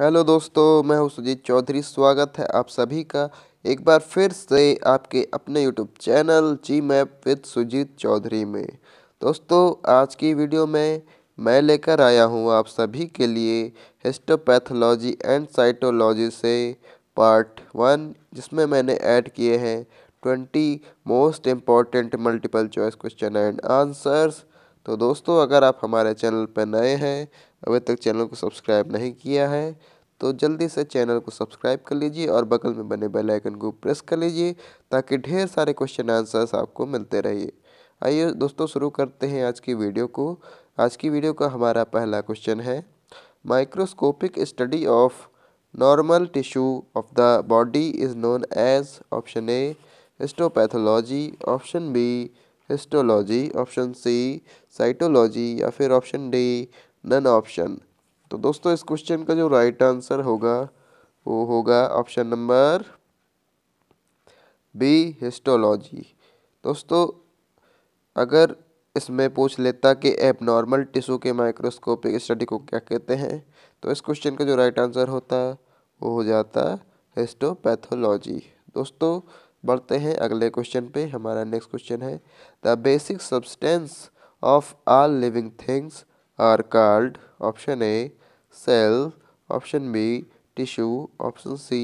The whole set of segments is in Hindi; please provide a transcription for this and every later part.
हेलो दोस्तों मैं हूं सुजीत चौधरी स्वागत है आप सभी का एक बार फिर से आपके अपने YouTube channel G map with Sujeet Chaudhary में दोस्तों आज की वीडियो में मैं लेकर आया हूं आप सभी के लिए हिस्टोपैथोलॉजी एंड साइटोलॉजी से पार्ट वन जिसमें मैंने ऐड किए हैं twenty most important multiple choice question and answers तो दोस्तों अगर आप हमारे चैनल पर नए हैं अभी तक चैनल को सब्सक्राइब नहीं किया है तो जल्दी से चैनल को सब्सक्राइब कर लीजिए और बगल में बने बेल आइकन को प्रेस कर लीजिए ताकि ढेर सारे क्वेश्चन आंसर्स आपको मिलते रहिए आइए दोस्तों शुरू करते हैं आज की वीडियो को आज की वीडियो का हमारा पहला क्वेश्चन है microscopic study of normal tissue of the body is known as option A histopathology option B histology option C cytology या फिर ऑप्शन डी नन ऑप्शन तो दोस्तों इस क्वेश्चन का जो राइट आंसर होगा वो होगा ऑप्शन नंबर बी हिस्टोलॉजी दोस्तों अगर इसमें पूछ लेता कि एबनॉर्मल टिशू के माइक्रोस्कोपिक स्टडी को क्या कहते हैं तो इस क्वेश्चन का जो राइट आंसर होता वो हो जाता हिस्टोपैथोलॉजी दोस्तों बढ़ते हैं अगले क्वेश्चन पे हमारा नेक्स्ट क्वेश्चन है the basic substance of all living things are called option A cell, option B tissue option C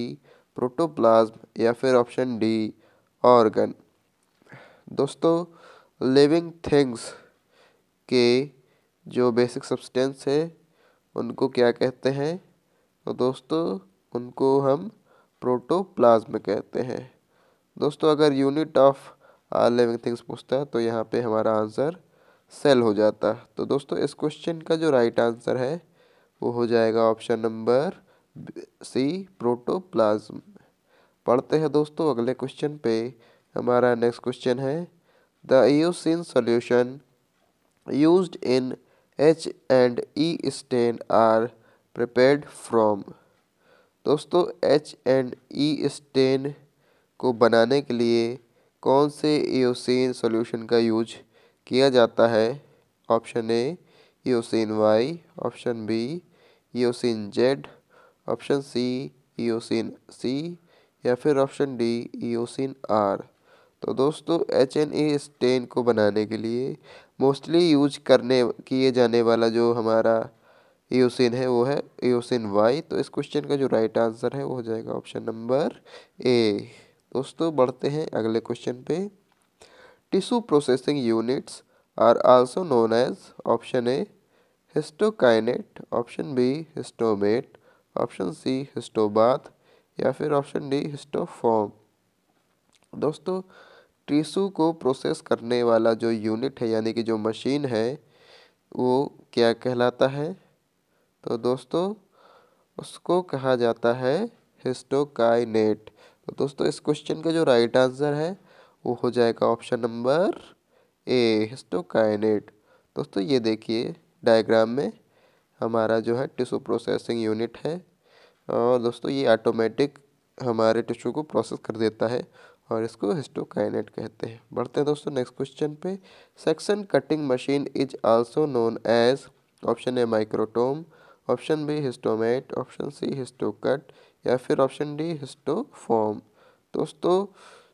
protoplasm या फिर ऑप्शन डी ऑर्गन दोस्तों लिविंग थिंग्स के जो बेसिक सब्सटेंस है उनको क्या कहते हैं तो दोस्तों उनको हम प्रोटोप्लाज्म कहते हैं दोस्तों अगर यूनिट ऑफ लिविंग थिंग्स पूछता है तो यहाँ पे हमारा आंसर सेल हो जाता तो दोस्तों इस क्वेश्चन का जो राइट आंसर है वो हो जाएगा ऑप्शन नंबर सी प्रोटोप्लाज्म पढ़ते हैं दोस्तों अगले क्वेश्चन पे हमारा नेक्स्ट क्वेश्चन है the eosin solution used in H and E stain are prepared from दोस्तों एच एंड ई स्टेन को बनाने के लिए कौन से एओसिन सॉल्यूशन का यूज किया जाता है option A eosin Y option B eosin Z option C eosin C या फिर ऑप्शन डी ईओसिन आर तो दोस्तों एच एन ए स्टेन को बनाने के लिए मोस्टली यूज करने किए जाने वाला जो हमारा ईओसिन है वो है ईओसिन वाई तो इस क्वेश्चन का जो राइट आंसर है वो हो जाएगा ऑप्शन नंबर ए दोस्तों बढ़ते हैं अगले क्वेश्चन पे tissue processing units are also known as option A histokinette option B histomat option C histobath या फिर ऑप्शन डी हिस्टोफॉर्म दोस्तों टिशू को प्रोसेस करने वाला जो यूनिट है यानी कि जो मशीन है वो क्या कहलाता है तो दोस्तों उसको कहा जाता है हिस्टोकाइनेट तो दोस्तों इस क्वेश्चन का जो राइट आंसर है वो हो जाएगा ऑप्शन नंबर ए हिस्टोकाइनेट दोस्तों ये देखिए डायग्राम में हमारा जो है टिशू प्रोसेसिंग यूनिट है और दोस्तों ये ऑटोमेटिक हमारे टिशू को प्रोसेस कर देता है और इसको हिस्टोकाइनेट कहते हैं बढ़ते हैं दोस्तों नेक्स्ट क्वेश्चन पे section cutting machine is also known as option A microtome option B histomat option C histocut या फिर ऑप्शन डी हिस्टोफॉर्म दोस्तों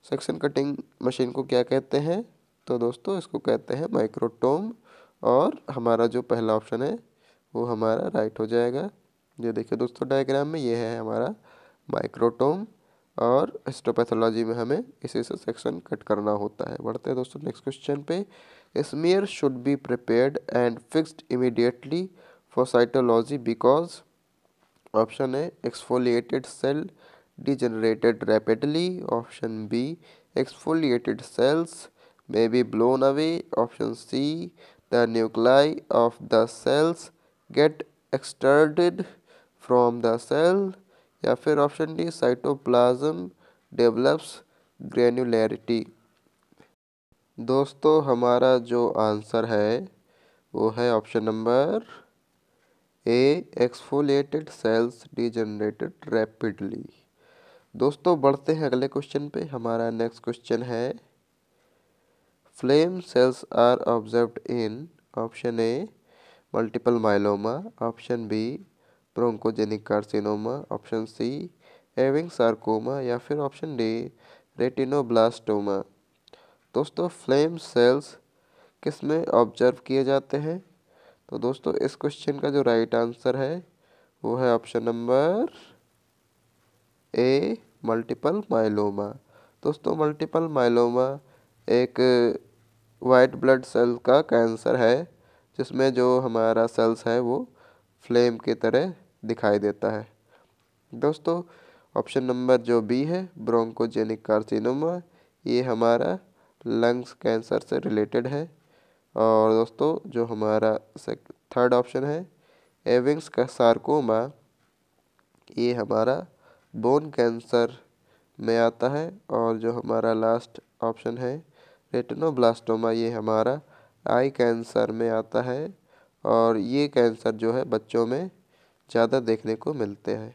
सेक्शन कटिंग मशीन को क्या कहते हैं तो दोस्तों इसको कहते हैं माइक्रोटोम और हमारा जो पहला ऑप्शन है वो हमारा राइट हो जाएगा ये देखिए दोस्तों डायग्राम में ये है हमारा माइक्रोटोम और हिस्टोपैथोलॉजी में हमें इसी से सेक्शन कट करना होता है बढ़ते हैं दोस्तों नेक्स्ट क्वेश्चन पे smear should be prepared and fixed immediately for cytology because option है exfoliated cell degenerated rapidly option b exfoliated cells may be blown away option c the nuclei of the cells get extruded from the cell या फिर option D cytoplasm develops granularity दोस्तों हमारा जो आंसर है वो है option number A exfoliated cells degenerated rapidly दोस्तों बढ़ते हैं अगले क्वेश्चन पे हमारा नेक्स्ट क्वेश्चन है flame cells are observed in option A multiple myeloma option B bronchogenic carcinoma option C Ewing sarcoma या फिर ऑप्शन डी रेटिनोब्लास्टोमा दोस्तों फ्लेम सेल्स किस में ऑब्जर्व किए जाते हैं तो दोस्तों इस क्वेश्चन का जो राइट आंसर है वो है option number A multiple myeloma दोस्तों मल्टीपल माइलोमा एक वाइट ब्लड सेल का कैंसर है जिसमें जो हमारा सेल्स है वो फ्लेम की तरह दिखाई देता है दोस्तों ऑप्शन नंबर जो बी है ब्रोंकोजेनिक कार्सिनोमा ये हमारा लंग्स कैंसर से रिलेटेड है और दोस्तों जो हमारा थर्ड ऑप्शन है एविंग्स का सार्कोमा ये हमारा बोन कैंसर में आता है और जो हमारा लास्ट ऑप्शन है रेटिनोब्लास्टोमा ये हमारा आई कैंसर में आता है और ये कैंसर जो है बच्चों में ज़्यादा देखने को मिलते हैं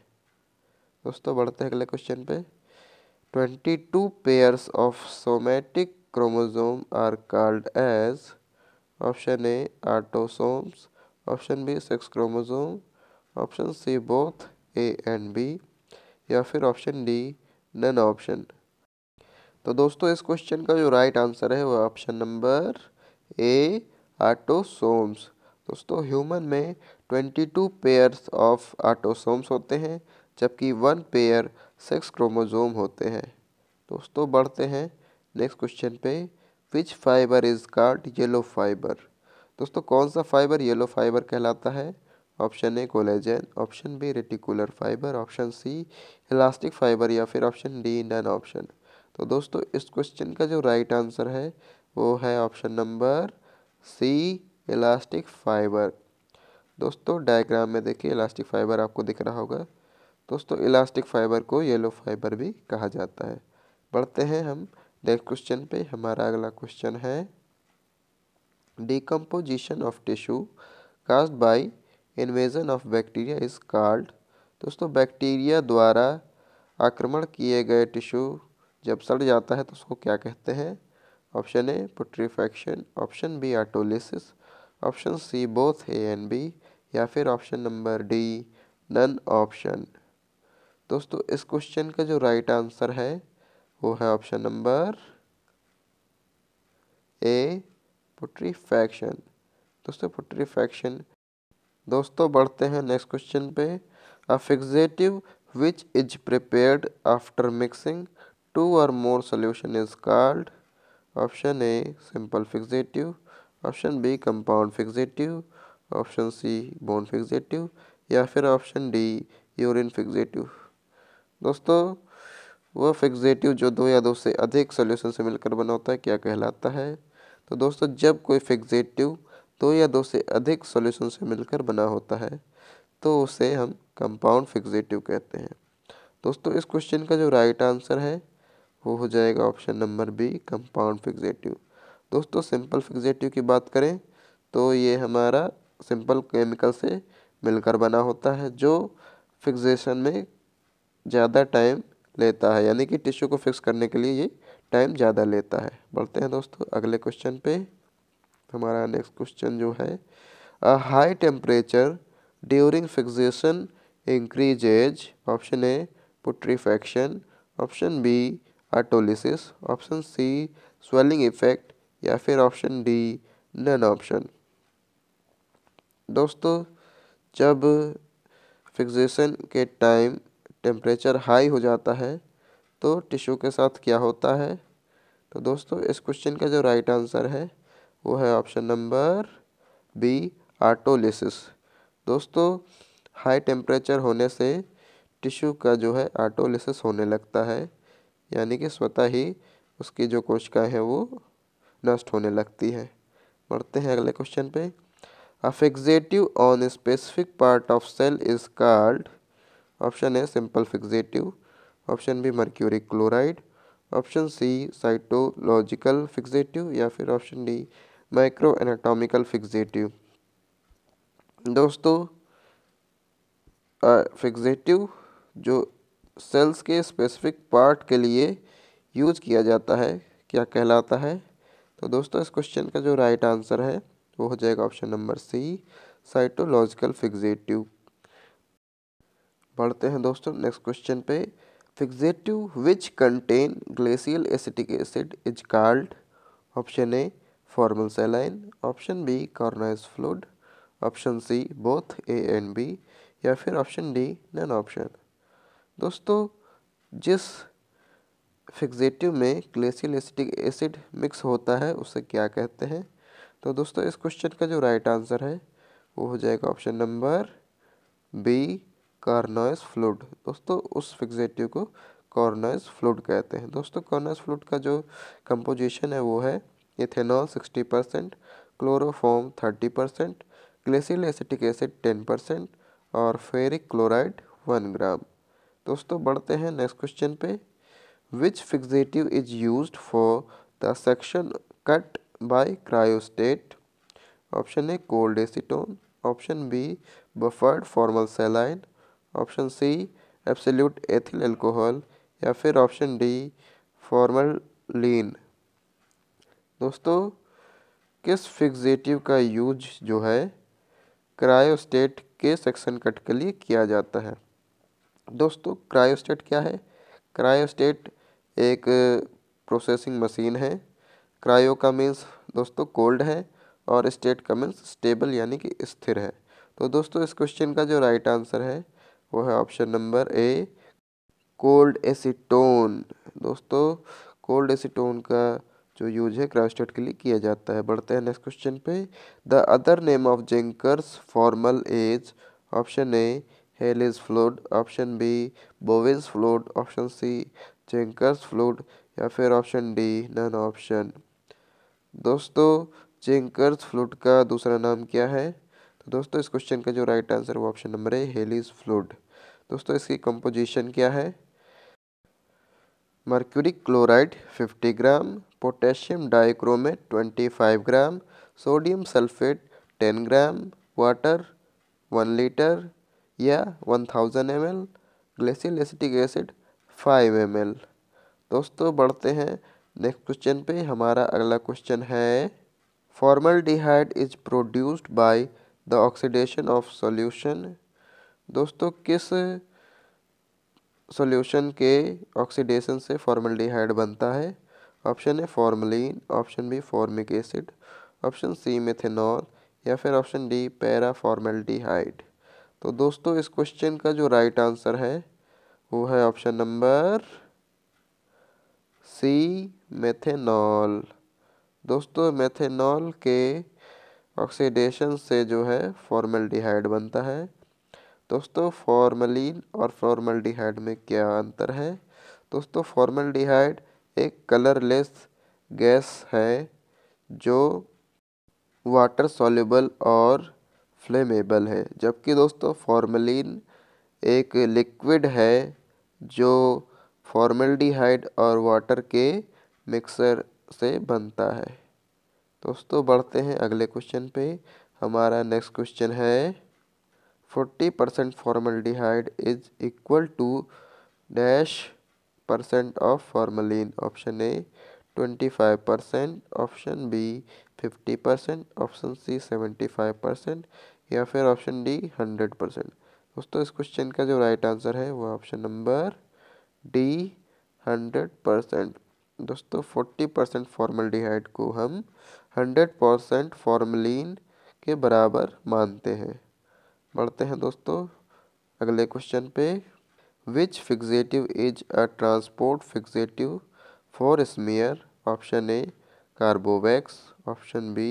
दोस्तों बढ़ते हैं अगले क्वेश्चन पे twenty two pairs of somatic chromosome are called as option A autosomes option B sex chromosome option C both A and B या फिर ऑप्शन डी नन ऑप्शन तो दोस्तों इस क्वेश्चन का जो राइट आंसर है वह ऑप्शन नंबर ए आटोसोम्स दोस्तों ह्यूमन में twenty two pairs of autosomes होते हैं जबकि वन पेयर सेक्स क्रोमोजोम होते हैं दोस्तों बढ़ते हैं नेक्स्ट क्वेश्चन पे which fibre is called yellow fibre दोस्तों कौन सा फाइबर येलो फाइबर कहलाता है option A collagen option B reticular fibre option C elastic fibre या फिर ऑप्शन डी नन ऑप्शन तो दोस्तों इस क्वेश्चन का जो राइट right आंसर है वो है option number C elastic fibre दोस्तों डायग्राम में देखिए इलास्टिक फाइबर आपको दिख रहा होगा दोस्तों इलास्टिक फाइबर को येलो फाइबर भी कहा जाता है बढ़ते हैं हम नेक्स्ट क्वेश्चन पे हमारा अगला क्वेश्चन है decomposition of tissue caused by invasion of bacteria is called दोस्तों बैक्टीरिया द्वारा आक्रमण किए गए टिश्यू जब सड़ जाता है तो उसको क्या कहते हैं option A putrefaction option B autolysis option C both A and B या फिर option number D none option दोस्तों इस क्वेश्चन का जो राइट right आंसर है वो है ऑप्शन नंबर ए पुट्रीफैक्शन दोस्तों पुट्रीफैक्शन दोस्तों बढ़ते हैं नेक्स्ट क्वेश्चन पे a fixative which is prepared after mixing two और more solution is called option A simple fixative option B compound fixative option C bone fixative या फिर ऑप्शन डी यूरिन फिक्सेटिव दोस्तों वह फिक्सेटिव जो दो या दो से अधिक सोल्यूशन से मिलकर बना होता है क्या कहलाता है तो दोस्तों जब कोई फिक्सेटिव दो या दो से अधिक सॉल्यूशन से मिलकर बना होता है तो उसे हम कंपाउंड फिक्सेटिव कहते हैं दोस्तों इस क्वेश्चन का जो राइट आंसर है वो हो जाएगा option number B compound fixative दोस्तों सिंपल फिक्सेटिव की बात करें तो ये हमारा सिंपल केमिकल से मिलकर बना होता है जो फिक्सेशन में ज़्यादा टाइम लेता है यानी कि टिश्यू को फिक्स करने के लिए ये टाइम ज़्यादा लेता है बढ़ते हैं दोस्तों अगले क्वेश्चन पे हमारा नेक्स्ट क्वेश्चन जो है a high temperature during fixation increases option A putrefaction option B autolysis option C swelling effect या फिर ऑप्शन डी नन ऑप्शन दोस्तों जब फिक्सेशन के टाइम टेम्परेचर हाई हो जाता है तो टिश्यू के साथ क्या होता है तो दोस्तों इस क्वेश्चन का जो राइट आंसर है वो है ऑप्शन नंबर बी आटोलिसिस दोस्तों हाई टेम्परेचर होने से टिश्यू का जो है आटोलिसिस होने लगता है यानी कि स्वतः ही उसकी जो कोशिकाएं हैं वो नष्ट होने लगती है बढ़ते हैं अगले क्वेश्चन पे a on specific part of cell is called option है simple fixative option B mercuric chloride option C cytological fixative या फिर option D micro anatomical fixative दोस्तों फिक्सेटिव जो सेल्स के स्पेसिफिक पार्ट के लिए यूज किया जाता है क्या कहलाता है तो दोस्तों इस क्वेश्चन का जो राइट आंसर है वो हो जाएगा option number C cytological fixative बढ़ते हैं दोस्तों नेक्स्ट क्वेश्चन पे fixative which contain glacial acetic acid is called option A formal saline option B Carnoy's fluid option C both A and B या फिर ऑप्शन डी नन ऑप्शन दोस्तों जिस फिक्सेटिव में ग्लेसियल एसिटिक एसिड मिक्स होता है उसे क्या कहते हैं तो दोस्तों इस क्वेश्चन का जो राइट आंसर है वो हो जाएगा option number B Carnoy's fluid दोस्तों उस फिक्सेटिव को कॉर्नोइस फ्लूड कहते हैं दोस्तों कॉर्नोइस फ्लूड का जो कंपोजिशन है वो है ethanol sixty percent chloroform thirty percent glacial acetic acid ten percent और फेरिक क्लोराइड वन ग्राम दोस्तों बढ़ते हैं नेक्स्ट क्वेश्चन पे which fixative is use for the section cut by cryostat option A cold acetone option B buffered formal saline option C absolute ethyl alcohol या फिर ऑप्शन डी फॉर्मल लीन दोस्तों किस फिक्सेटिव का यूज जो है क्रायोस्टेट के सेक्शन कट के लिए किया जाता है दोस्तों क्रायोस्टेट क्या है क्रायोस्टेट एक प्रोसेसिंग मशीन है क्रायो का मीन्स दोस्तों कोल्ड है और स्टेट का मीन्स स्टेबल यानी कि स्थिर है तो दोस्तों इस क्वेश्चन का जो राइट आंसर है वो है option number A cold acetone दोस्तों कोल्ड एसीटोन का जो यूज है क्रास्टेड के लिए किया जाता है बढ़ते हैं नेक्स्ट क्वेश्चन पे the other name of Zenker's formal as option A is fluid option B Bouin's fluid option C Zenker's fluid या फिर ऑप्शन डी नन ऑप्शन दोस्तों जेंकर्स फ्लूड का दूसरा नाम क्या है तो दोस्तों इस क्वेश्चन का जो राइट आंसर वो ऑप्शन नंबर है हेलिज फ्लूड दोस्तों इसकी कंपोजिशन क्या है mercuric chloride 50 gram potassium dichromate 25 gram sodium sulphate 10 gram water 1 litre या 1000 thousand M L glacial acetic acid 5 M L दोस्तों बढ़ते हैं नेक्स्ट क्वेश्चन पे हमारा अगला क्वेश्चन है formaldehyde is produced by the oxidation of solution दोस्तों किस सॉल्यूशन के ऑक्सीडेशन से फॉर्मल्डिहाइड बनता है option A formalin option B formic acid option C methanol या फिर ऑप्शन डी पैरा फॉर्मेल्डिहाइड तो दोस्तों इस क्वेश्चन का जो राइट आंसर है वो है ऑप्शन नंबर सी मेथेनॉल दोस्तों मेथेनॉल के ऑक्सीडेशन से जो है फॉर्मेल्डिहाइड बनता है दोस्तों फॉर्मलिन और फॉर्मलडिहाइड में क्या अंतर है दोस्तों फॉर्मलडिहाइड एक कलरलेस गैस है जो वाटर सॉल्युबल और फ्लेमेबल है जबकि दोस्तों फॉर्मलिन एक लिक्विड है जो फॉर्मलडिहाइड और वाटर के मिक्सर से बनता है दोस्तों बढ़ते हैं अगले क्वेश्चन पे हमारा नेक्स्ट क्वेश्चन है forty percent formaldehyde is equal to dash percent of formalin option A twenty five percent option B fifty percent option C seventy five percent या फिर ऑप्शन डी हंड्रेड परसेंट दोस्तों इस क्वेश्चन का जो राइट आंसर है वो option number D hundred percent दोस्तों फोर्टी परसेंट फॉर्मल्डिहाइड को हम हंड्रेड परसेंट फॉर्मलिन के बराबर मानते हैं बढ़ते हैं दोस्तों अगले क्वेश्चन पे which fixative is a transport fixative for smear option A carbowax option B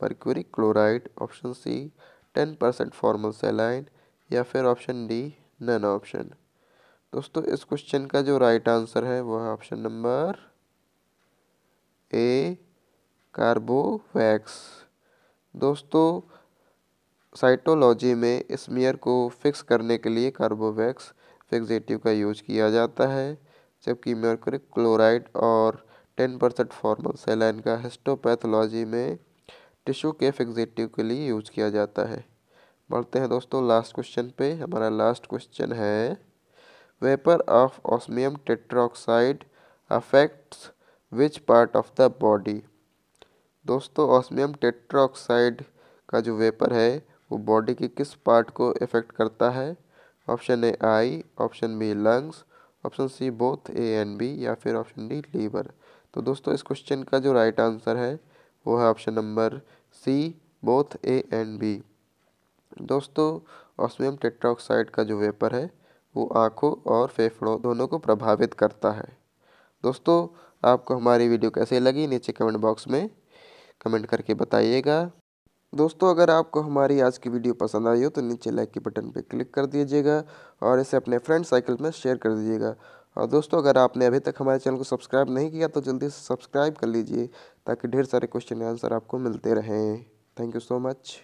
mercuric chloride option C ten percent formal saline या फिर ऑप्शन डी नन ऑप्शन दोस्तों इस क्वेश्चन का जो राइट आंसर है वह ऑप्शन नंबर ए कार्बोवैक्स दोस्तों साइटोलॉजी में स्मियर को फिक्स करने के लिए कार्बोवैक्स फिक्सेटिव का यूज किया जाता है जबकि मर्क्रिक क्लोराइड और 10 परसेंट फॉर्मल सेलाइन का हिस्टोपैथोलॉजी में टिश्यू के फिक्सेटिव के लिए यूज किया जाता है बढ़ते हैं दोस्तों लास्ट क्वेश्चन पे हमारा लास्ट क्वेश्चन है vapour of osmium tetroxide affects which part of the body दोस्तों ऑस्मियम टेट्रोक्साइड का जो वेपर है वो बॉडी के किस पार्ट को इफ़ेक्ट करता है option A eye option B lungs option C both A and B या फिर ऑप्शन डी लीवर तो दोस्तों इस क्वेश्चन का जो राइट आंसर है वो है option number C both A and B दोस्तों ऑस्मियम टेट्राऑक्साइड का जो वेपर है वो आँखों और फेफड़ों दोनों को प्रभावित करता है दोस्तों आपको हमारी वीडियो कैसे लगी नीचे कमेंट बॉक्स में कमेंट करके बताइएगा दोस्तों अगर आपको हमारी आज की वीडियो पसंद आई हो तो नीचे लाइक के बटन पर क्लिक कर दीजिएगा और इसे अपने फ्रेंड साइकिल में शेयर कर दीजिएगा और दोस्तों अगर आपने अभी तक हमारे चैनल को सब्सक्राइब नहीं किया तो जल्दी से सब्सक्राइब कर लीजिए ताकि ढेर सारे क्वेश्चन आंसर आपको मिलते रहें थैंक यू सो मच